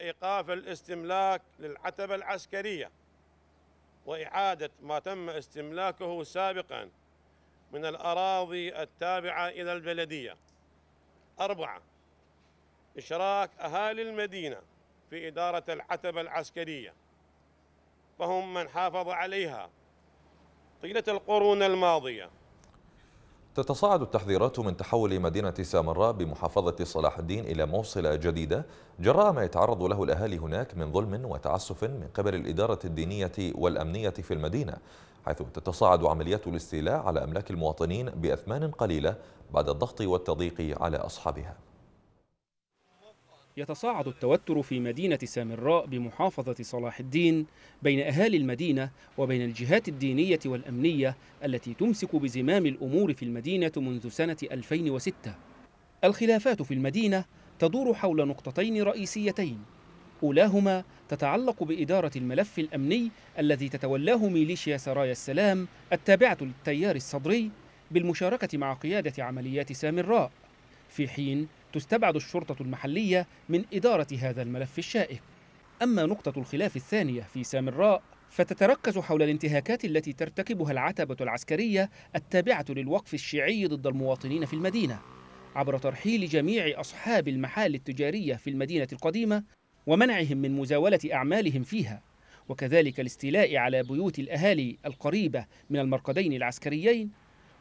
إيقاف الاستملاك للعتبة العسكرية وإعادة ما تم استملاكه سابقا من الأراضي التابعة إلى البلدية أربعة إشراك أهالي المدينة في إدارة العتبة العسكرية فهم من حافظ عليها طيلة القرون الماضية تتصاعد التحذيرات من تحول مدينة سامراء بمحافظة صلاح الدين إلى موصلة جديدة جراء ما يتعرض له الأهالي هناك من ظلم وتعسف من قبل الإدارة الدينية والأمنية في المدينة حيث تتصاعد عمليات الاستيلاء على أملاك المواطنين بأثمان قليلة بعد الضغط والتضييق على أصحابها يتصاعد التوتر في مدينة سامراء بمحافظة صلاح الدين بين أهالي المدينة وبين الجهات الدينية والأمنية التي تمسك بزمام الأمور في المدينة منذ سنة 2006 الخلافات في المدينة تدور حول نقطتين رئيسيتين أولاهما تتعلق بإدارة الملف الأمني الذي تتولاه ميليشيا سرايا السلام التابعة للتيار الصدري بالمشاركة مع قيادة عمليات سامراء في حين تستبعد الشرطة المحلية من إدارة هذا الملف الشائك أما نقطة الخلاف الثانية في سامراء فتتركز حول الانتهاكات التي ترتكبها العتبة العسكرية التابعة للوقف الشيعي ضد المواطنين في المدينة عبر ترحيل جميع أصحاب المحال التجارية في المدينة القديمة ومنعهم من مزاولة أعمالهم فيها وكذلك الاستيلاء على بيوت الأهالي القريبة من المرقدين العسكريين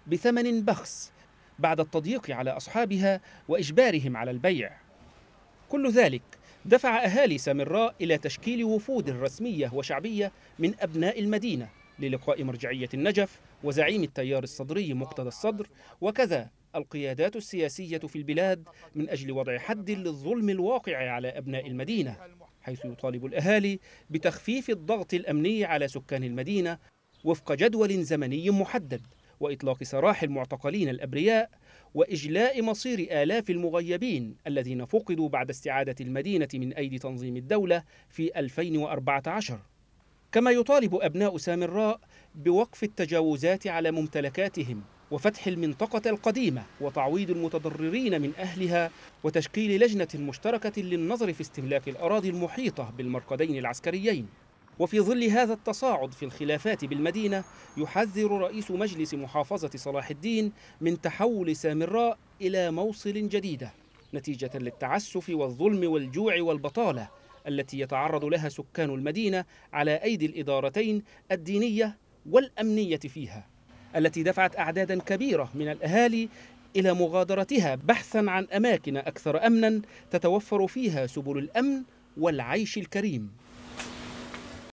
بثمن بخس بعد التضييق على أصحابها وإجبارهم على البيع كل ذلك دفع أهالي سامراء إلى تشكيل وفود رسمية وشعبية من أبناء المدينة للقاء مرجعية النجف وزعيم التيار الصدري مقتدى الصدر وكذا القيادات السياسية في البلاد من أجل وضع حد للظلم الواقع على أبناء المدينة حيث يطالب الأهالي بتخفيف الضغط الأمني على سكان المدينة وفق جدول زمني محدد وإطلاق سراح المعتقلين الأبرياء وإجلاء مصير آلاف المغيبين الذين فقدوا بعد استعادة المدينة من أيدي تنظيم الدولة في 2014 كما يطالب أبناء سامراء بوقف التجاوزات على ممتلكاتهم وفتح المنطقة القديمة وتعويض المتضررين من أهلها وتشكيل لجنة مشتركة للنظر في استهلاك الأراضي المحيطة بالمرقدين العسكريين وفي ظل هذا التصاعد في الخلافات بالمدينة يحذر رئيس مجلس محافظة صلاح الدين من تحول سامراء إلى موصل جديدة نتيجة للتعسف والظلم والجوع والبطالة التي يتعرض لها سكان المدينة على أيدي الإدارتين الدينية والأمنية فيها التي دفعت أعدادا كبيرة من الأهالي إلى مغادرتها بحثا عن أماكن أكثر أمنا تتوفر فيها سبل الأمن والعيش الكريم